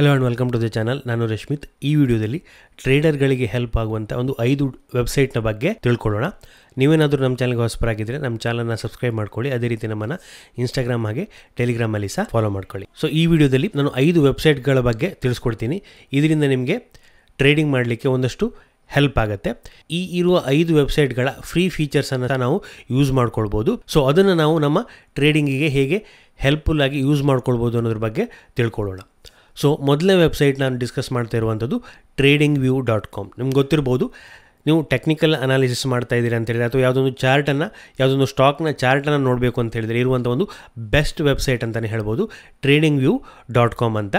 hello and welcome to the channel ನಾನು ರಶ್ಮಿತ್ ಈ ವಿಡಿಯೋದಲ್ಲಿ ಟ್ರೇಡರ್ಗಳಿಗೆ ಹೆಲ್ಪ್ ಆಗುವಂಥ ಒಂದು ಐದು ವೆಬ್ಸೈಟ್ನ ಬಗ್ಗೆ ತಿಳ್ಕೊಳ್ಳೋಣ ನೀವೇನಾದರೂ ನಮ್ಮ ಚಾನಲ್ಗೆ ಹೊಸಬರಾಗಿದ್ದರೆ ನಮ್ಮ ಚಾನಲ್ನ ಸಬ್ಸ್ಕ್ರೈಬ್ ಮಾಡ್ಕೊಳ್ಳಿ ಅದೇ ರೀತಿ ನಮ್ಮನ್ನು ಇನ್ಸ್ಟಾಗ್ರಾಮ್ ಹಾಗೆ ಟೆಲಿಗ್ರಾಮಲ್ಲಿ ಸಹ ಫಾಲೋ ಮಾಡ್ಕೊಳ್ಳಿ ಸೊ ಈ ವಿಡಿಯೋದಲ್ಲಿ ನಾನು ಐದು ವೆಬ್ಸೈಟ್ಗಳ ಬಗ್ಗೆ ತಿಳಿಸ್ಕೊಡ್ತೀನಿ ಇದರಿಂದ ನಿಮಗೆ ಟ್ರೇಡಿಂಗ್ ಮಾಡಲಿಕ್ಕೆ ಒಂದಷ್ಟು ಹೆಲ್ಪ್ ಆಗುತ್ತೆ ಈ ಇರುವ ಐದು ವೆಬ್ಸೈಟ್ಗಳ ಫ್ರೀ ಫೀಚರ್ಸನ್ನು ನಾವು ಯೂಸ್ ಮಾಡ್ಕೊಳ್ಬೋದು ಸೊ ಅದನ್ನು ನಾವು ನಮ್ಮ ಟ್ರೇಡಿಂಗಿಗೆ ಹೇಗೆ ಹೆಲ್ಪ್ಫುಲ್ ಆಗಿ ಯೂಸ್ ಮಾಡ್ಕೊಳ್ಬೋದು ಅನ್ನೋದ್ರ ಬಗ್ಗೆ ತಿಳ್ಕೊಳ್ಳೋಣ ಸೊ ಮೊದಲನೇ ವೆಬ್ಸೈಟ್ ನಾನು ಡಿಸ್ಕಸ್ ಮಾಡ್ತಾ ಇರುವಂಥದ್ದು ಟ್ರೇಡಿಂಗ್ ವ್ಯೂ ಡಾಟ್ ಕಾಮ್ ನಿಮ್ಗೆ ಗೊತ್ತಿರ್ಬೋದು ನೀವು ಟೆಕ್ನಿಕಲ್ ಅನಾಲಿಸಿಸ್ ಮಾಡ್ತಾ ಇದ್ದೀರಿ ಅಂತ ಹೇಳಿದರೆ ಅಥವಾ ಯಾವುದೊಂದು ಚಾರ್ಟನ್ನು ಯಾವುದೊಂದು ಸ್ಟಾಕ್ನ ಚಾರ್ಟನ್ನು ನೋಡಬೇಕು ಅಂತ ಹೇಳಿದರೆ ಇರುವಂಥ ಒಂದು ಬೆಸ್ಟ್ ವೆಬ್ಸೈಟ್ ಅಂತಲೇ ಹೇಳ್ಬೋದು ಟ್ರೇಡಿಂಗ್ ವ್ಯೂ ಡಾಟ್ ಕಾಮ್ ಅಂತ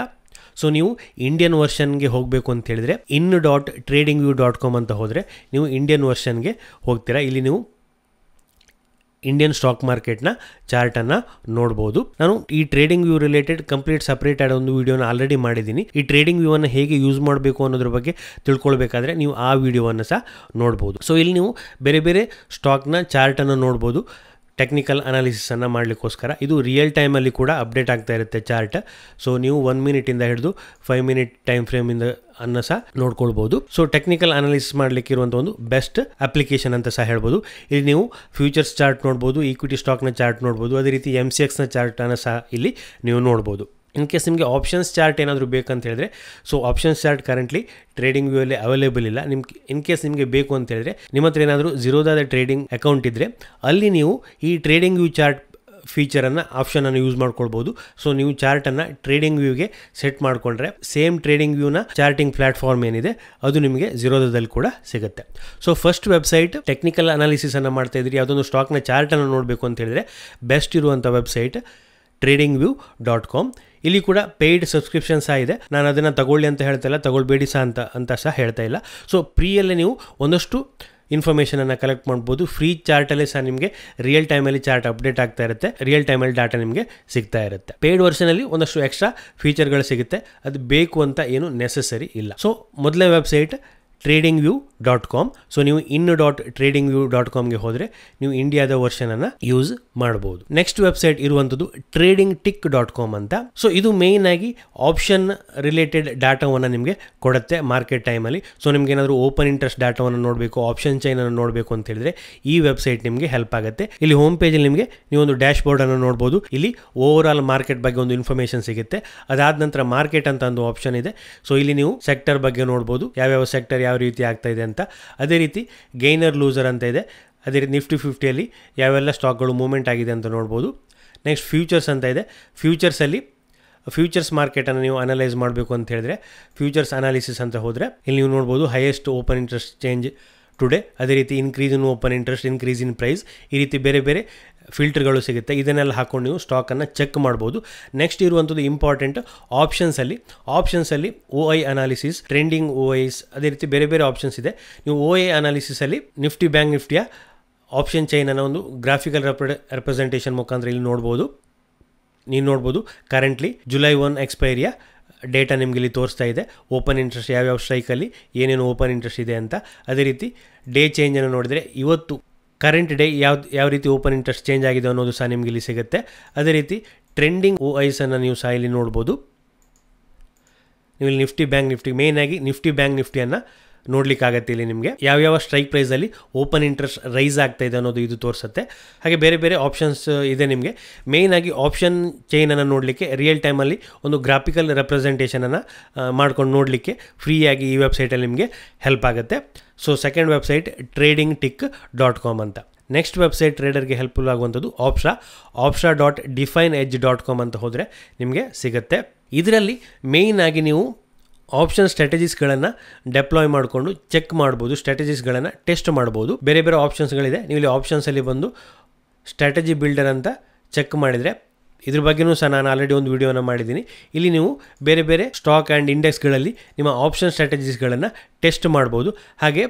ಸೊ ನೀವು ಇಂಡಿಯನ್ ವರ್ಷನ್ಗೆ ಹೋಗಬೇಕು ಅಂತ ಹೇಳಿದರೆ in dot TradingView dot com ಅಂತ ಹೋದರೆ ನೀವು ಇಂಡಿಯನ್ ವರ್ಷನ್ಗೆ ಹೋಗ್ತೀರಾ ಇಲ್ಲಿ ನೀವು ಇಂಡಿಯನ್ ಸ್ಟಾಕ್ ಮಾರ್ಕೆಟ್ನ ಚಾರ್ಟನ್ನು ನೋಡ್ಬೋದು ನಾನು ಈ TradingView related complete separate ಆದ ಒಂದು ವಿಡಿಯೋನ ಆಲ್ರೆಡಿ ಮಾಡಿದ್ದೀನಿ ಈ ಟ್ರೇಡಿಂಗ್ ವ್ಯೂ ಅನ್ನು ಹೇಗೆ ಯೂಸ್ ಮಾಡಬೇಕು ಅನ್ನೋದ್ರ ಬಗ್ಗೆ ತಿಳ್ಕೊಳ್ಬೇಕಾದ್ರೆ ನೀವು ಆ ವಿಡಿಯೋವನ್ನು ಸಹ ನೋಡ್ಬೋದು ಸೊ ಇಲ್ಲಿ ನೀವು ಬೇರೆ ಬೇರೆ ಸ್ಟಾಕ್ನ ಚಾರ್ಟನ್ನು ನೋಡ್ಬೋದು ಟೆಕ್ನಿಕಲ್ ಅನಾಲಿಸಿಸನ್ನು ಮಾಡಲಿಕ್ಕೋಸ್ಕರ ಇದು ರಿಯಲ್ ಟೈಮಲ್ಲಿ ಕೂಡ ಅಪ್ಡೇಟ್ ಆಗ್ತಾ ಇರುತ್ತೆ ಚಾರ್ಟ್ ಸೊ ನೀವು ಒನ್ ಮಿನಿಟಿಂದ ಹಿಡಿದು ಫೈವ್ ಮಿನಿಟ್ ಟೈಮ್ ಫ್ರೇಮಿಂದ ಅನ್ನ ಸಹ ನೋಡ್ಕೊಳ್ಬೋದು ಸೊ ಟೆಕ್ನಿಕಲ್ ಅನಾಲಿಸಿಸ್ ಮಾಡಲಿಕ್ಕಿರುವಂಥ ಒಂದು ಬೆಸ್ಟ್ ಅಪ್ಲಿಕೇಶನ್ ಅಂತ ಸಹ ಹೇಳ್ಬೋದು ಇಲ್ಲಿ ನೀವು ಫ್ಯೂಚರ್ಸ್ ಚಾರ್ಟ್ ನೋಡ್ಬೋದು ಈಕ್ವಿಟಿ ಸ್ಟಾಕ್ನ ಚಾರ್ಟ್ ನೋಡ್ಬೋದು ಅದೇ ರೀತಿ ಎಮ್ ಸಿ ಎಕ್ಸ್ನ ಚಾರ್ಟನ್ನು ಸಹ ಇಲ್ಲಿ ನೀವು ನೋಡ್ಬೋದು ಇನ್ ಕೇಸ್ ನಿಮಗೆ ಆಪ್ಷನ್ಸ್ ಚಾರ್ಟ್ ಏನಾದರೂ ಬೇಕಂತ ಹೇಳಿದ್ರೆ so options chart currently trading ಅಲ್ಲಿ ಅವೈಲೇಬಲ್ ಇಲ್ಲ ನಿಮ್ಗೆ ಇನ್ ಕೇಸ್ ನಿಮಗೆ ಬೇಕು ಅಂತ ಹೇಳಿದ್ರೆ ನಿಮ್ಮ ಹತ್ರ ಏನಾದರೂ ಝೀರೋದಾದ ಟ್ರೇಡಿಂಗ್ ಅಕೌಂಟ್ ಇದ್ದರೆ ಅಲ್ಲಿ ನೀವು ಈ ಟ್ರೇಡಿಂಗ್ ವ್ಯೂ ಚಾರ್ಟ್ ಫೀಚರನ್ನು ಆಪ್ಷನನ್ನು ಯೂಸ್ ಮಾಡ್ಕೊಳ್ಬೋದು ಸೊ ನೀವು ಚಾರ್ಟನ್ನು ಟ್ರೇಡಿಂಗ್ ವ್ಯೂಗೆ ಸೆಟ್ ಮಾಡಿಕೊಂಡ್ರೆ ಸೇಮ್ ಟ್ರೇಡಿಂಗ್ ವ್ಯೂನ ಚಾರ್ಟಿಂಗ್ ಪ್ಲಾಟ್ಫಾರ್ಮ್ ಏನಿದೆ ಅದು ನಿಮಗೆ ಜೀರೋದಲ್ಲಿ ಕೂಡ ಸಿಗುತ್ತೆ ಸೊ ಫಸ್ಟ್ ವೆಬ್ಸೈಟ್ ಟೆಕ್ನಿಕಲ್ ಅನಾಲಿಸಿಸನ್ನು ಮಾಡ್ತಾ ಇದ್ದೀರಿ ಯಾವುದೊಂದು ಸ್ಟಾಕ್ನ ಚಾರ್ಟನ್ನು ನೋಡಬೇಕು ಅಂತ ಹೇಳಿದ್ರೆ ಬೆಸ್ಟ್ ಇರುವಂಥ website TradingView dot com ಇಲ್ಲಿ ಕೂಡ ಪೇಯ್ಡ್ ಸಬ್ಸ್ಕ್ರಿಪ್ಷನ್ ಸಹ ಇದೆ ನಾನು ಅದನ್ನು ತಗೊಳ್ಳಿ ಅಂತ ಹೇಳ್ತಾ ಇಲ್ಲ ತಗೊಳ್ಬೇಡಿ ಸಹ ಅಂತ ಅಂತ ಸಹ ಹೇಳ್ತಾ ಇಲ್ಲ ಸೊ ಫ್ರೀಯಲ್ಲೇ ನೀವು ಒಂದಷ್ಟು ಇನ್ಫಾರ್ಮೇಷನನ್ನು ಕಲೆಕ್ಟ್ ಮಾಡ್ಬೋದು ಫ್ರೀ ಚಾರ್ಟಲ್ಲಿ ಸಹ ನಿಮಗೆ ರಿಯಲ್ ಟೈಮಲ್ಲಿ ಚಾರ್ಟ್ ಅಪ್ಡೇಟ್ ಆಗ್ತಾ ಇರುತ್ತೆ ರಿಯಲ್ ಟೈಮಲ್ಲಿ ಡಾಟಾ ನಿಮಗೆ ಸಿಗ್ತಾ ಇರುತ್ತೆ ಪೇಯ್ಡ್ ವರ್ಷನಲ್ಲಿ ಒಂದಷ್ಟು ಎಕ್ಸ್ಟ್ರಾ ಫೀಚರ್ಗಳು ಸಿಗುತ್ತೆ ಅದು ಬೇಕು ಅಂತ ಏನು ನೆಸೆಸರಿ ಇಲ್ಲ ಸೊ ಮೊದಲೇ website TradingView dot com so ನೀವು in dot TradingView dot ಕಾಮ್ಗೆ ಹೋದರೆ ನೀವು ಇಂಡಿಯಾದ ವರ್ಷನನ್ನು ಯೂಸ್ ಮಾಡ್ಬೋದು ನೆಕ್ಸ್ಟ್ ವೆಬ್ಸೈಟ್ ಇರುವಂಥದ್ದು ಟ್ರೇಡಿಂಗ್ ಟಿಕ್ ಡಾಟ್ ಕಾಮ್ ಅಂತ ಸೊ ಇದು ಮೇನ್ ಆಗಿ ಆಪ್ಷನ್ ರಿಲೇಟೆಡ್ ಡಾಟಾವನ್ನು ನಿಮಗೆ ಕೊಡುತ್ತೆ ಮಾರ್ಕೆಟ್ ಟೈಮಲ್ಲಿ ಸೊ ನಿಮ್ಗೆ ಏನಾದರೂ ಓಪನ್ ಇಂಟ್ರೆಸ್ಟ್ ಡಾಟಾವನ್ನು ನೋಡಬೇಕು ಆಪ್ಷನ್ ಚೈನ್ ಅನ್ನು ನೋಡಬೇಕು ಅಂತ ಹೇಳಿದ್ರೆ ಈ ವೆಬ್ಸೈಟ್ ನಿಮಗೆ ಹೆಲ್ಪ್ ಆಗುತ್ತೆ ಇಲ್ಲಿ ಹೋಮ್ ಪೇಜಲ್ಲಿ ನಿಮಗೆ ನೀವು ಒಂದು ಡ್ಯಾಶ್ ಬೋರ್ಡನ್ನು ನೋಡ್ಬೋದು ಇಲ್ಲಿ ಓವರ್ ಆಲ್ ಮಾರ್ಕೆಟ್ ಬಗ್ಗೆ ಒಂದು ಇನ್ಫಾರ್ಮೇಷನ್ ಸಿಗುತ್ತೆ ಅದಾದ ನಂತರ ಮಾರ್ಕೆಟ್ ಅಂತ ಒಂದು ಆಪ್ಷನ್ ಇದೆ ಸೊ ಇಲ್ಲಿ ನೀವು ಸೆಕ್ಟರ್ ಬಗ್ಗೆ ನೋಡ್ಬೋದು ಯಾವ್ಯಾವ ಸೆಕ್ಟರ್ ಯಾವ ರೀತಿ ಆಗ್ತಾ ಇದೆ ಅಂತ ಅದೇ ರೀತಿ ಗೈನರ್ ಲೂಸರ್ ಅಂತ ಇದೆ ಅದೇ ರೀತಿ ನಿಫ್ಟಿ ಫಿಫ್ಟಿಯಲ್ಲಿ ಯಾವೆಲ್ಲ ಸ್ಟಾಕ್ಗಳು ಮೂಮೆಂಟ್ ಆಗಿದೆ ಅಂತ ನೋಡ್ಬೋದು ನೆಕ್ಸ್ಟ್ ಫ್ಯೂಚರ್ಸ್ ಅಂತ ಇದೆ ಫ್ಯೂಚರ್ಸಲ್ಲಿ ಫ್ಯೂಚರ್ಸ್ ಮಾರ್ಕೆಟನ್ನು ನೀವು ಅನಲೈಸ್ ಮಾಡಬೇಕು ಅಂತ ಹೇಳಿದ್ರೆ ಫ್ಯೂಚರ್ಸ್ ಅನಾಲಿಸಿಸ್ ಅಂತ ಹೋದರೆ ಇಲ್ಲಿ ನೀವು ನೋಡ್ಬೋದು highest open interest change today ಅದೇ ರೀತಿ increase in open interest increase in price ಈ ರೀತಿ ಬೇರೆ ಬೇರೆ ಫಿಲ್ಟರ್ಗಳು ಸಿಗುತ್ತೆ ಇದನ್ನೆಲ್ಲ ಹಾಕೊಂಡು ನೀವು ಸ್ಟಾಕನ್ನು ಚೆಕ್ ಮಾಡ್ಬೋದು ನೆಕ್ಸ್ಟ್ ಇರುವಂಥದ್ದು ಇಂಪಾರ್ಟೆಂಟ್ ಆಪ್ಷನ್ಸಲ್ಲಿ ಆಪ್ಷನ್ಸಲ್ಲಿ O I analysis trending O I's ಅದೇ ರೀತಿ ಬೇರೆ ಬೇರೆ ಆಪ್ಷನ್ಸ್ ಇದೆ ನೀವು ಓ ಐ ಅನಾಲಿಸಿಸಲ್ಲಿ ನಿಫ್ಟಿ ಬ್ಯಾಂಕ್ ನಿಫ್ಟಿಯ ಆಪ್ಷನ್ ಚೈನನ್ನು ಒಂದು ಗ್ರಾಫಿಕಲ್ ರೆಪ್ರೆ ರೆಪ್ರೆಸೆಂಟೇಷನ್ ಮುಖಾಂತರ ಇಲ್ಲಿ ನೋಡ್ಬೋದು ನೀವು ನೋಡ್ಬೋದು ಕರೆಂಟ್ಲಿ ಜುಲೈ ಒನ್ ಎಕ್ಸ್ಪೈರಿಯ ಡೇಟಾ ನಿಮಗೆ ಇಲ್ಲಿ ತೋರಿಸ್ತಾ ಇದೆ ಓಪನ್ ಇಂಟ್ರೆಸ್ಟ್ ಯಾವ್ಯಾವ ಸ್ಟ್ರೈಕಲ್ಲಿ ಏನೇನು ಓಪನ್ ಇಂಟ್ರೆಸ್ಟ್ ಇದೆ ಅಂತ ಅದೇ ರೀತಿ ಡೇ ಚೇಂಜನ್ನು ನೋಡಿದರೆ ಇವತ್ತು ಕರೆಂಟ್ ಡೇ ಯಾವ ಯಾವ ರೀತಿ ಓಪನ್ ಇಂಟ್ರೆಸ್ಟ್ ಚೇಂಜ್ ಆಗಿದೆ ಅನ್ನೋದು ಸಹ ನಿಮಗೆ ಇಲ್ಲಿ ಸಿಗುತ್ತೆ ಅದೇ ರೀತಿ ಟ್ರೆಂಡಿಂಗ್ ಓ ಐಸನ್ನು ನೀವು ಸಹ ಇಲ್ಲಿ ನೋಡ್ಬೋದು ನೀವು ಇಲ್ಲಿ ನಿಫ್ಟಿ ಬ್ಯಾಂಕ್ ನಿಫ್ಟಿ ಮೇಯ್ನಾಗಿ ನಿಫ್ಟಿ ಬ್ಯಾಂಕ್ ನಿಫ್ಟಿಯನ್ನು ಆಗತ್ತೆ ಇಲ್ಲಿ ನಿಮಗೆ ಯಾವ್ಯಾವ ಸ್ಟ್ರೈಕ್ ಪ್ರೈಸಲ್ಲಿ ಓಪನ್ ಇಂಟ್ರೆಸ್ಟ್ ರೈಸ್ ಆಗ್ತಾ ಇದೆ ಅನ್ನೋದು ಇದು ತೋರಿಸುತ್ತೆ ಹಾಗೆ ಬೇರೆ ಬೇರೆ ಆಪ್ಷನ್ಸ್ ಇದೆ ನಿಮಗೆ ಆಗಿ ಆಪ್ಷನ್ ಚೈನನ್ನು ನೋಡಲಿಕ್ಕೆ ರಿಯಲ್ ಟೈಮಲ್ಲಿ ಒಂದು ಗ್ರಾಫಿಕಲ್ ರೆಪ್ರೆಸೆಂಟೇಷನನ್ನು ಮಾಡ್ಕೊಂಡು ನೋಡಲಿಕ್ಕೆ ಫ್ರೀಯಾಗಿ ಈ ವೆಬ್ಸೈಟಲ್ಲಿ ನಿಮಗೆ ಹೆಲ್ಪ್ ಆಗುತ್ತೆ so second website trading tick dot com ಅಂತ ನೆಕ್ಸ್ಟ್ ವೆಬ್ಸೈಟ್ ಟ್ರೇಡರ್ಗೆ ಹೆಲ್ಪ್ಫುಲ್ ಆಗುವಂಥದ್ದು Opstra Opstra dot Definedge dot com ಅಂತ ಹೋದರೆ ನಿಮಗೆ ಸಿಗುತ್ತೆ ಇದರಲ್ಲಿ ಮೇಯ್ನಾಗಿ ಆಗಿ ನೀವು ಆಪ್ಷನ್ ಸ್ಟ್ರಾಟಜೀಸ್ಗಳನ್ನು ಡೆಪ್ಲಾಯ್ ಮಾಡಿಕೊಂಡು ಚೆಕ್ ಮಾಡ್ಬೋದು ಸ್ಟ್ರಾಟಜೀಸ್ಗಳನ್ನು ಟೆಸ್ಟ್ ಮಾಡ್ಬೋದು ಬೇರೆ ಬೇರೆ ಆಪ್ಷನ್ಸ್ಗಳಿದೆ ನೀವು ಇಲ್ಲಿ ಆಪ್ಷನ್ಸಲ್ಲಿ ಬಂದು ಸ್ಟ್ರಾಟಜಿ ಬಿಲ್ಡರ್ ಅಂತ ಚೆಕ್ ಮಾಡಿದರೆ ಇದ್ರ ಬಗ್ಗೆಯೂ ಸಹ ನಾನು ಆಲ್ರೆಡಿ ಒಂದು ವಿಡಿಯೋನ ಮಾಡಿದ್ದೀನಿ ಇಲ್ಲಿ ನೀವು ಬೇರೆ ಬೇರೆ ಸ್ಟಾಕ್ ಆ್ಯಂಡ್ ಇಂಡೆಕ್ಸ್ಗಳಲ್ಲಿ ನಿಮ್ಮ ಆಪ್ಷನ್ ಸ್ಟ್ರಾಟಜೀಸ್ಗಳನ್ನು ಟೆಸ್ಟ್ ಮಾಡ್ಬೋದು ಹಾಗೆ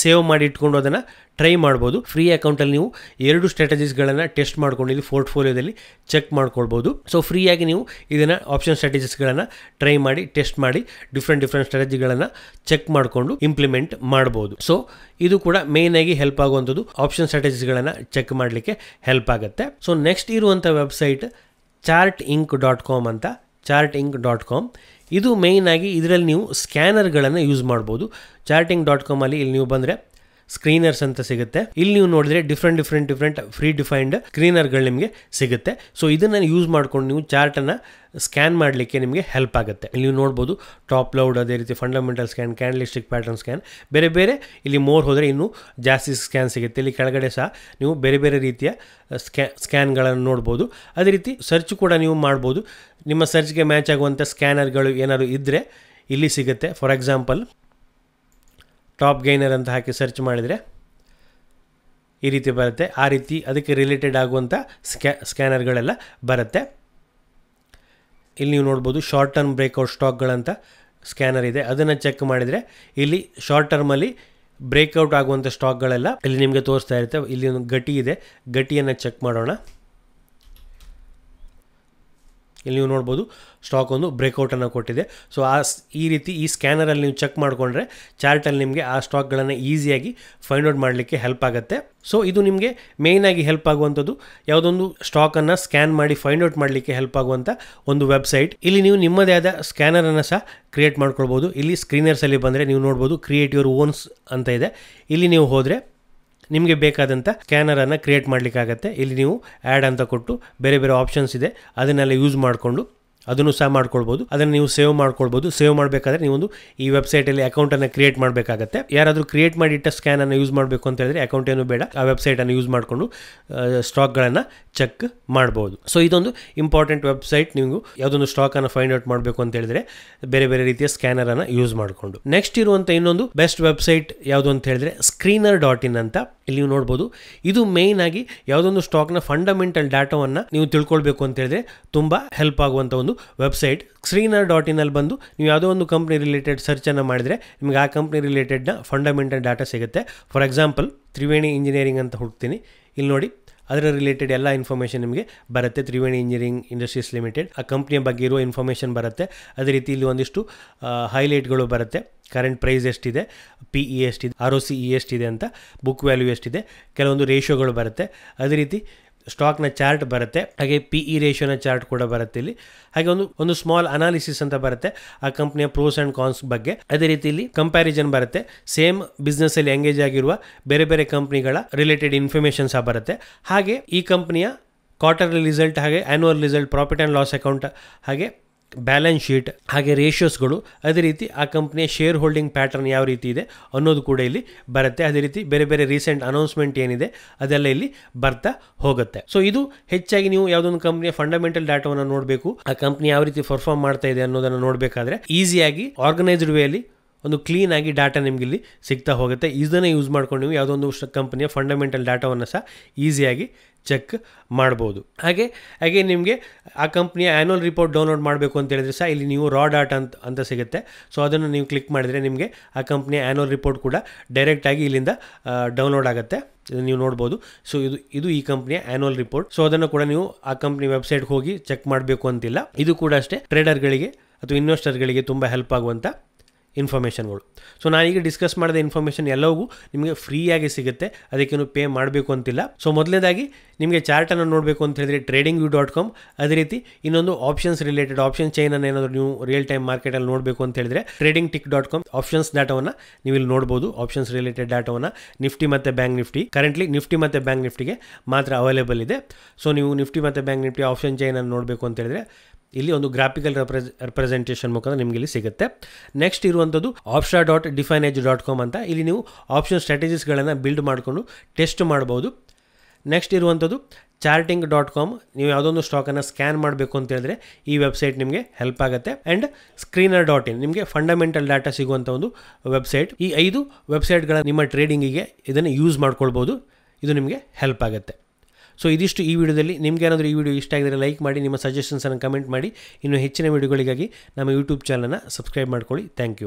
ಸೇವ್ ಮಾಡಿ ಇಟ್ಕೊಂಡು ಅದನ್ನು ಟ್ರೈ ಮಾಡ್ಬೋದು ಫ್ರೀ ಅಕೌಂಟಲ್ಲಿ ನೀವು ಎರಡು ಸ್ಟ್ರಾಟಜೀಸ್ಗಳನ್ನು ಟೆಸ್ಟ್ ಮಾಡ್ಕೊಂಡು ಇಲ್ಲಿ ಪೋರ್ಟ್ಫೋಲಿಯೋದಲ್ಲಿ ಚೆಕ್ ಮಾಡ್ಕೊಳ್ಬೋದು ಸೊ ಫ್ರೀಯಾಗಿ ನೀವು ಇದನ್ನು ಆಪ್ಷನ್ ಸ್ಟ್ರಾಟಜೀಸ್ಗಳನ್ನು ಟ್ರೈ ಮಾಡಿ ಟೆಸ್ಟ್ ಮಾಡಿ ಡಿಫ್ರೆಂಟ್ ಡಿಫ್ರೆಂಟ್ ಸ್ಟ್ರಾಟಜಿಗಳನ್ನು ಚೆಕ್ ಮಾಡಿಕೊಂಡು ಇಂಪ್ಲಿಮೆಂಟ್ ಮಾಡ್ಬೋದು ಸೊ ಇದು ಕೂಡ ಮೇಯ್ನಾಗಿ ಹೆಲ್ಪ್ ಆಗುವಂಥದ್ದು ಆಪ್ಷನ್ ಸ್ಟ್ರಾಟಜೀಸ್ಗಳನ್ನು ಚೆಕ್ ಮಾಡಲಿಕ್ಕೆ ಹೆಲ್ಪ್ ಆಗುತ್ತೆ ಸೊ ನೆಕ್ಸ್ಟ್ ಇರುವಂಥ website Chartink dot com ಅಂತ ಚಾರ್ಟ್ ಇಂಕ್ ಡಾಟ್ ಕಾಮ್ ಇದು ಮೇಯ್ನಾಗಿ ಇದರಲ್ಲಿ ನೀವು ಸ್ಕ್ಯಾನರ್ಗಳನ್ನು ಯೂಸ್ ಮಾಡ್ಬೋದು ಚಾರ್ಟಿಂಗ್ ಡಾಟ್ ಕಾಮಲ್ಲಿ ಇಲ್ಲಿ ನೀವು ಬಂದರೆ ಸ್ಕ್ರೀನರ್ಸ್ ಅಂತ ಸಿಗುತ್ತೆ ಇಲ್ಲಿ ನೀವು ನೋಡಿದ್ರೆ different different different predefined ಸ್ಕ್ರೀನರ್ಗಳು ನಿಮಗೆ ಸಿಗುತ್ತೆ ಸೊ ಇದನ್ನು ಯೂಸ್ ಮಾಡ್ಕೊಂಡು ನೀವು ಚಾರ್ಟನ್ನು ಸ್ಕ್ಯಾನ್ ಮಾಡಲಿಕ್ಕೆ ನಿಮಗೆ ಹೆಲ್ಪ್ ಆಗುತ್ತೆ ಇಲ್ಲಿ ನೀವು ನೋಡ್ಬೋದು ಟಾಪ್ ಲೌಡ್ ಅದೇ ರೀತಿ fundamental scan candlestick pattern scan ಬೇರೆ ಬೇರೆ ಇಲ್ಲಿ ಮೋರ್ ಹೋದರೆ ಇನ್ನೂ ಜಾಸ್ತಿ ಸ್ಕ್ಯಾನ್ ಸಿಗುತ್ತೆ ಇಲ್ಲಿ ಕೆಳಗಡೆ ಸಹ ನೀವು ಬೇರೆ ಬೇರೆ ರೀತಿಯ ಸ್ಕ್ಯಾ ಸ್ಕ್ಯಾನ್ಗಳನ್ನು ನೋಡ್ಬೋದು ಅದೇ ರೀತಿ ಸರ್ಚ್ ಕೂಡ ನೀವು ಮಾಡ್ಬೋದು ನಿಮ್ಮ ಸರ್ಚ್ಗೆ ಮ್ಯಾಚ್ ಆಗುವಂಥ ಸ್ಕ್ಯಾನರ್ಗಳು ಏನಾದರೂ ಇದ್ದರೆ ಇಲ್ಲಿ ಸಿಗುತ್ತೆ ಫಾರ್ ಎಕ್ಸಾಂಪಲ್ ಟಾಪ್ ಗೈನರ್ ಅಂತ ಹಾಕಿ ಸರ್ಚ್ ಮಾಡಿದರೆ ಈ ರೀತಿ ಬರುತ್ತೆ ಆ ರೀತಿ ಅದಕ್ಕೆ ರಿಲೇಟೆಡ್ ಆಗುವಂಥ ಸ್ಕ್ಯಾ ಸ್ಕ್ಯಾನರ್ಗಳೆಲ್ಲ ಬರುತ್ತೆ ಇಲ್ಲಿ ನೀವು ನೋಡ್ಬೋದು ಶಾರ್ಟ್ ಟರ್ಮ್ ಬ್ರೇಕ್ಔಟ್ ಸ್ಟಾಕ್ಗಳಂತ ಸ್ಕ್ಯಾನರ್ ಇದೆ ಅದನ್ನು ಚೆಕ್ ಮಾಡಿದರೆ ಇಲ್ಲಿ ಶಾರ್ಟ್ ಟರ್ಮಲ್ಲಿ ಬ್ರೇಕ್ಔಟ್ ಆಗುವಂಥ ಸ್ಟಾಕ್ಗಳೆಲ್ಲ ಇಲ್ಲಿ ನಿಮಗೆ ತೋರಿಸ್ತಾ ಇರುತ್ತೆ ಇಲ್ಲಿ ಒಂದು ಗಟಿ ಇದೆ ಗಟಿಯನ್ನು ಚೆಕ್ ಮಾಡೋಣ ಇಲ್ಲಿ ನೀವು ನೋಡ್ಬೋದು ಸ್ಟಾಕ್ ಒಂದು ಬ್ರೇಕೌಟನ್ನು ಕೊಟ್ಟಿದೆ ಸೊ ಆ ಈ ರೀತಿ ಈ ಸ್ಕ್ಯಾನರಲ್ಲಿ ನೀವು ಚೆಕ್ ಮಾಡಿಕೊಂಡ್ರೆ ಚಾರ್ಟಲ್ಲಿ ನಿಮಗೆ ಆ ಸ್ಟಾಕ್ಗಳನ್ನು ಈಸಿಯಾಗಿ ಫೈಂಡ್ ಔಟ್ ಮಾಡಲಿಕ್ಕೆ ಹೆಲ್ಪ್ ಆಗುತ್ತೆ ಸೊ ಇದು ನಿಮಗೆ ಮೇಯ್ನಾಗಿ ಹೆಲ್ಪ್ ಆಗುವಂಥದ್ದು ಯಾವುದೊಂದು ಸ್ಟಾಕನ್ನು ಸ್ಕ್ಯಾನ್ ಮಾಡಿ ಫೈಂಡ್ ಔಟ್ ಮಾಡಲಿಕ್ಕೆ ಹೆಲ್ಪ್ ಆಗುವಂಥ ಒಂದು ವೆಬ್ಸೈಟ್ ಇಲ್ಲಿ ನೀವು ನಿಮ್ಮದೇ ಆದ ಸ್ಕ್ಯಾನರನ್ನು ಸಹ ಕ್ರಿಯೇಟ್ ಮಾಡ್ಕೊಳ್ಬೋದು ಇಲ್ಲಿ ಸ್ಕ್ರೀನರ್ಸಲ್ಲಿ ಬಂದರೆ ನೀವು ನೋಡ್ಬೋದು ಕ್ರಿಯೇಟ್ ಯುವರ್ ಓನ್ಸ್ ಅಂತ ಇದೆ ಇಲ್ಲಿ ನೀವು ಹೋದರೆ ನಿಮಗೆ ಬೇಕಾದಂಥ ಸ್ಕ್ಯಾನರನ್ನು ಕ್ರಿಯೇಟ್ ಮಾಡಲಿಕ್ಕಾಗತ್ತೆ ಇಲ್ಲಿ ನೀವು ಆ್ಯಡ್ ಅಂತ ಕೊಟ್ಟು ಬೇರೆ ಬೇರೆ ಆಪ್ಷನ್ಸ್ ಇದೆ ಅದನ್ನೆಲ್ಲ ಯೂಸ್ ಮಾಡಿಕೊಂಡು ಅದನ್ನು ಸಹ ಮಾಡ್ಕೊಳ್ಬಹುದು ಅದನ್ನು ನೀವು ಸೇವ್ ಮಾಡ್ಕೊಳ್ಬಹುದು ಸೇವ್ ಮಾಡಬೇಕಾದ್ರೆ ನೀವು ಒಂದು ಈ ಅಕೌಂಟ್ ಅನ್ನು ಕ್ರಿಯೇಟ್ ಮಾಡಬೇಕಾಗತ್ತೆ ಯಾರಾದರೂ ಕ್ರಿಯೇಟ್ ಮಾಡಿಟ್ಟ ಸ್ಕ್ಯಾನನ್ನು ಯೂಸ್ ಮಾಡಬೇಕು ಅಂತ ಹೇಳಿದ್ರೆ ಅಕೌಂಟ್ ಏನು ಬೇಡ ಆ ವೆಬ್ಸೈಟ್ ಅನ್ನು ಯೂಸ್ ಮಾಡಿಕೊಂಡು ಸ್ಟಾಕ್ಗಳನ್ನು ಚೆಕ್ ಮಾಡಬಹುದು ಸೊ ಇದೊಂದು ಇಂಪಾರ್ಟೆಂಟ್ ವೆಬ್ಸೈಟ್ ನೀವು ಯಾವುದೊಂದು ಅನ್ನು ಫೈಂಡ್ ಔಟ್ ಮಾಡಬೇಕು ಅಂತ ಹೇಳಿದ್ರೆ ಬೇರೆ ಬೇರೆ ರೀತಿಯ ಸ್ಕ್ಯಾನರ್ ಅನ್ನು ಯೂಸ್ ಮಾಡಿಕೊಂಡು ನೆಕ್ಸ್ಟ್ ಇರುವಂಥ ಇನ್ನೊಂದು ಬೆಸ್ಟ್ ವೆಬ್ಸೈಟ್ ಯಾವುದು ಅಂತ ಹೇಳಿದ್ರೆ ಸ್ಕ್ರೀನರ್ ಡಾಟ್ ಇನ್ ಅಂತ ಇಲ್ಲಿ ನೀವು ನೋಡಬಹುದು ಇದು ಮೇನ್ ಆಗಿ ಯಾವುದೊಂದು ಸ್ಟಾಕ್ನ ಫಂಡಮೆಂಟಲ್ ಡಾಟಾವನ್ನು ನೀವು ತಿಳ್ಕೊಳ್ಬೇಕು ಅಂತ ಹೇಳಿದ್ರೆ ತುಂಬ ಹೆಲ್ಪ್ ಆಗುವಂಥ ಒಂದು ವೆಬ್ಸೈಟ್ ಸ್ಕ್ರೀನರ್ ಡಾಟ್ ಇನ್ನಲ್ಲಿ ಬಂದು ನೀವು ಯಾವುದೋ ಒಂದು ಕಂಪ್ನಿ ರಿಲೇಟೆಡ್ ಸರ್ಚನ್ನು ಮಾಡಿದರೆ ನಿಮಗೆ ಆ ಕಂಪ್ನಿ ರಿಲೇಟೆಡ್ನ ಫಂಡಮೆಂಟಲ್ ಡಾಟಾ ಸಿಗುತ್ತೆ ಫಾರ್ ಎಕ್ಸಾಂಪಲ್ ತ್ರಿವೇಣಿ ಇಂಜಿನಿಯರಿಂಗ್ ಅಂತ ಹುಡುಕ್ತೀನಿ ಇಲ್ಲಿ ನೋಡಿ ಅದರ ರಿಲೇಟೆಡ್ ಎಲ್ಲ ಇನ್ಫಾರ್ಮೇಷನ್ ನಿಮಗೆ ಬರುತ್ತೆ ತ್ರಿವೇಣಿ ಇಂಜಿನಿಯರಿಂಗ್ ಇಂಡಸ್ಟ್ರೀಸ್ ಲಿಮಿಟೆಡ್ ಆ ಕಂಪ್ನಿಯ ಬಗ್ಗೆ ಇರೋ ಇನ್ಫಾರ್ಮೇಷನ್ ಬರುತ್ತೆ ಅದೇ ರೀತಿ ಇಲ್ಲಿ ಒಂದಿಷ್ಟು ಹೈಲೈಟ್ಗಳು ಬರುತ್ತೆ ಕರೆಂಟ್ ಪ್ರೈಸ್ ಎಷ್ಟಿದೆ ಪಿ ಇ e ಎಷ್ಟಿದೆ ಆರ್ ಒ ಸಿ ಇ ಎಷ್ಟಿದೆ ಅಂತ ಬುಕ್ ವ್ಯಾಲ್ಯೂ ಎಷ್ಟಿದೆ ಕೆಲವೊಂದು ರೇಷಿಯೋಗಳು ಬರುತ್ತೆ ಅದೇ ರೀತಿ ಸ್ಟಾಕ್ನ ಚಾರ್ಟ್ ಬರುತ್ತೆ ಹಾಗೆ ಪಿ ಇ ರೇಷಿಯೋನ ಚಾರ್ಟ್ ಕೂಡ ಬರುತ್ತೆ ಇಲ್ಲಿ ಹಾಗೆ ಒಂದು ಒಂದು ಸ್ಮಾಲ್ ಅನಾಲಿಸಿಸ್ ಅಂತ ಬರುತ್ತೆ ಆ ಕಂಪ್ನಿಯ ಪ್ರೋಸ್ ಆ್ಯಂಡ್ ಕಾನ್ಸ್ ಬಗ್ಗೆ ಅದೇ ರೀತಿ ಇಲ್ಲಿ ಕಂಪ್ಯಾರಿಸನ್ ಬರುತ್ತೆ ಸೇಮ್ ಬಿಸ್ನೆಸ್ ಅಲ್ಲಿ ಎಂಗೇಜ್ ಆಗಿರುವ ಬೇರೆ ಬೇರೆ ಕಂಪ್ನಿಗಳ ರಿಲೇಟೆಡ್ ಇನ್ಫಾರ್ಮೇಷನ್ ಸಹ ಬರುತ್ತೆ ಹಾಗೆ ಈ ಕಂಪ್ನಿಯ ಕ್ವಾರ್ಟರ್ಲಿ ರಿಸಲ್ಟ್ ಹಾಗೆ annual result profit and loss account ಹಾಗೆ ಬ್ಯಾಲೆನ್ಸ್ ಶೀಟ್ ಹಾಗೆ ರೇಷಿಯೋಸ್ಗಳು ಅದೇ ರೀತಿ ಆ ಕಂಪ್ನಿಯ ಶೇರ್ ಹೋಲ್ಡಿಂಗ್ ಪ್ಯಾಟರ್ನ್ ಯಾವ ರೀತಿ ಇದೆ ಅನ್ನೋದು ಕೂಡ ಇಲ್ಲಿ ಬರುತ್ತೆ ಅದೇ ರೀತಿ ಬೇರೆ ಬೇರೆ ರೀಸೆಂಟ್ ಅನೌನ್ಸ್ಮೆಂಟ್ ಏನಿದೆ ಅದೆಲ್ಲ ಇಲ್ಲಿ ಬರ್ತಾ ಹೋಗುತ್ತೆ ಸೊ ಇದು ಹೆಚ್ಚಾಗಿ ನೀವು ಯಾವುದೊಂದು ಕಂಪ್ನಿಯ ಫಂಡಮೆಂಟಲ್ ಡಾಟಾವನ್ನು ನೋಡಬೇಕು ಆ ಕಂಪ್ನಿ ಯಾವ ರೀತಿ ಪರ್ಫಾರ್ಮ್ ಮಾಡ್ತಾ ಇದೆ ಅನ್ನೋದನ್ನು ನೋಡಬೇಕಾದ್ರೆ ಈಸಿಯಾಗಿ ಆರ್ಗನೈಸ್ಡ್ ವೇ ಅಲ್ಲಿ ಒಂದು ಕ್ಲೀನಾಗಿ ಡಾಟಾ ನಿಮಗೆ ಇಲ್ಲಿ ಸಿಗ್ತಾ ಹೋಗುತ್ತೆ ಇದನ್ನೇ ಯೂಸ್ ಮಾಡ್ಕೊಂಡು ನೀವು ಯಾವುದೊಂದು ಕಂಪನಿಯ ಫಂಡಮೆಂಟಲ್ ಡಾಟಾವನ್ನು ಸಹ ಈಸಿಯಾಗಿ ಚೆಕ್ ಮಾಡ್ಬೋದು ಹಾಗೆ ಹಾಗೆ ನಿಮಗೆ ಆ ಕಂಪ್ನಿಯ ಆ್ಯನುವಲ್ ರಿಪೋರ್ಟ್ ಡೌನ್ಲೋಡ್ ಮಾಡಬೇಕು ಅಂತ ಹೇಳಿದ್ರೆ ಸಹ ಇಲ್ಲಿ ನೀವು ರಾ ಡಾಟಾ ಅಂತ ಅಂತ ಸಿಗುತ್ತೆ ಸೊ ಅದನ್ನು ನೀವು ಕ್ಲಿಕ್ ಮಾಡಿದರೆ ನಿಮಗೆ ಆ ಕಂಪ್ನಿಯ ಆ್ಯನುವಲ್ ರಿಪೋರ್ಟ್ ಕೂಡ ಡೈರೆಕ್ಟಾಗಿ ಇಲ್ಲಿಂದ ಡೌನ್ಲೋಡ್ ಆಗುತ್ತೆ ನೀವು ನೋಡ್ಬೋದು ಸೊ ಇದು ಇದು ಈ ಕಂಪ್ನಿಯ ಆ್ಯನುವಲ್ ರಿಪೋರ್ಟ್ ಸೊ ಅದನ್ನು ಕೂಡ ನೀವು ಆ ಕಂಪ್ನಿ ವೆಬ್ಸೈಟ್ಗೆ ಹೋಗಿ ಚೆಕ್ ಮಾಡಬೇಕು ಅಂತಿಲ್ಲ ಇದು ಕೂಡ ಅಷ್ಟೇ ಟ್ರೇಡರ್ಗಳಿಗೆ ಅಥವಾ ಇನ್ವೆಸ್ಟರ್ಗಳಿಗೆ ತುಂಬ ಹೆಲ್ಪ್ ಆಗುವಂಥ ಇನ್ಫಾರ್ಮೇಷನ್ಗಳು ಸೊ ನಾನೀಗ ಡಿಸ್ಕಸ್ ಮಾಡಿದ ಇನ್ಫಾರ್ಮೇಷನ್ ಎಲ್ಲವೂ ನಿಮಗೆ ಫ್ರೀಯಾಗಿ ಸಿಗುತ್ತೆ ಅದಕ್ಕೇನು ಪೇ ಮಾಡಬೇಕು ಅಂತಿಲ್ಲ ಸೊ ಮೊದಲನೇದಾಗಿ ನಿಮಗೆ ಚಾರ್ಟನ್ನು ನೋಡಬೇಕು ಅಂತ ಹೇಳಿದ್ರೆ ಟ್ರೇಡಿಂಗ್ ವ್ಯೂ ಡಾಟ್ ಕಾಮ್ ಅದೇ ರೀತಿ ಇನ್ನೊಂದು ಆಪ್ಷನ್ಸ್ ರಿಲೇಟೆಡ್ ಆಪ್ಷನ್ ಚೈನನ್ನು ಏನಾದರೂ ನೀವು ರಿಯಲ್ ಟೈಮ್ ಮಾರ್ಕೆಟಲ್ಲಿ ನೋಡಬೇಕು ಅಂತ ಹೇಳಿದ್ರೆ trading tick dot com options ಡಾಟಾವನ್ನು ನೀವು ಇಲ್ಲಿ ನೋಡ್ಬೋದು ಆಪ್ಷನ್ಸ್ ರಿಲೇಟೆಡ್ ಡಾಟಾವನ್ನು ನಿಫ್ಟಿ ಮತ್ತು ಬ್ಯಾಂಕ್ ನಿಫ್ಟಿ ಕರೆಂಟ್ಲಿ ನಿಫ್ಟಿ ಮತ್ತು ಬ್ಯಾಂಕ್ ನಿಫ್ಟಿಗೆ ಮಾತ್ರ ಅವೈಲೇಬಲ್ ಇದೆ ಸೊ ನೀವು ನಿಫ್ಟಿ ಮತ್ತು ಬ್ಯಾಂಕ್ ನಿಫ್ಟಿ ಆಪ್ಷನ್ ಚೈನನ್ನು ನೋಡಬೇಕು ಅಂತ ಹೇಳಿದ್ರೆ ಇಲ್ಲಿ ಒಂದು ಗ್ರಾಫಿಕಲ್ ರೆಪ್ರೆ ರೆಪ್ರೆಸೆಂಟೇಷನ್ ಮುಖಾಂತರ ನಿಮಗೆ ಇಲ್ಲಿ ಸಿಗುತ್ತೆ ನೆಕ್ಸ್ಟ್ ಇರುವಂಥದ್ದು Opstra dot define dot com ಅಂತ ಇಲ್ಲಿ ನೀವು ಆಪ್ಷನ್ ಸ್ಟ್ರಾಟಜೀಸ್ಗಳನ್ನು ಬಿಲ್ಡ್ ಮಾಡಿಕೊಂಡು ಟೆಸ್ಟ್ ಮಾಡ್ಬೋದು ನೆಕ್ಸ್ಟ್ ಇರುವಂಥದ್ದು ಚಾರ್ಟಿಂಗ್ ಡಾಟ್ ಕಾಮ್ ನೀವು ಯಾವುದೊಂದು ಸ್ಟಾಕನ್ನು ಸ್ಕ್ಯಾನ್ ಮಾಡಬೇಕು ಅಂತ ಹೇಳಿದ್ರೆ ಈ ವೆಬ್ಸೈಟ್ ನಿಮಗೆ ಹೆಲ್ಪ್ ಆಗುತ್ತೆ ಆ್ಯಂಡ್ ಸ್ಕ್ರೀನರ್ ಡಾಟ್ ಇನ್ ನಿಮಗೆ ಫಂಡಮೆಂಟಲ್ ಡಾಟಾ ಸಿಗುವಂಥ ಒಂದು ವೆಬ್ಸೈಟ್ ಈ ಐದು ವೆಬ್ಸೈಟ್ಗಳ ನಿಮ್ಮ ಟ್ರೇಡಿಂಗಿಗೆ ಇದನ್ನು ಯೂಸ್ ಮಾಡ್ಕೊಳ್ಬೋದು ಇದು ನಿಮಗೆ ಹೆಲ್ಪ್ ಆಗುತ್ತೆ ಸೊ ಇದಿಷ್ಟು ಈ ವಿಡಿಯೋದಲ್ಲಿ ನಿಮ್ಗೆ ಏನಾದರೂ ಈ ವಿಡಿಯೋ ಇಷ್ಟ ಆಗಿದರೆ ಲೈಕ್ ಮಾಡಿ ನಿಮ್ಮ ಸಜೆಷನ್ಸನ್ನು ಕಮೆಂಟ್ ಮಾಡಿ ಇನ್ನು ಹೆಚ್ಚಿನ ವಿಡಿಯೋಗಳಿಗಾಗಿ ನಮ್ಮ ಯೂಟ್ಯೂಬ್ ಚಾನಲನ್ನು ಸಬ್ಸ್ಕ್ರೈಬ್ ಮಾಡ್ಕೊಳ್ಳಿ ಥ್ಯಾಂಕ್ ಯು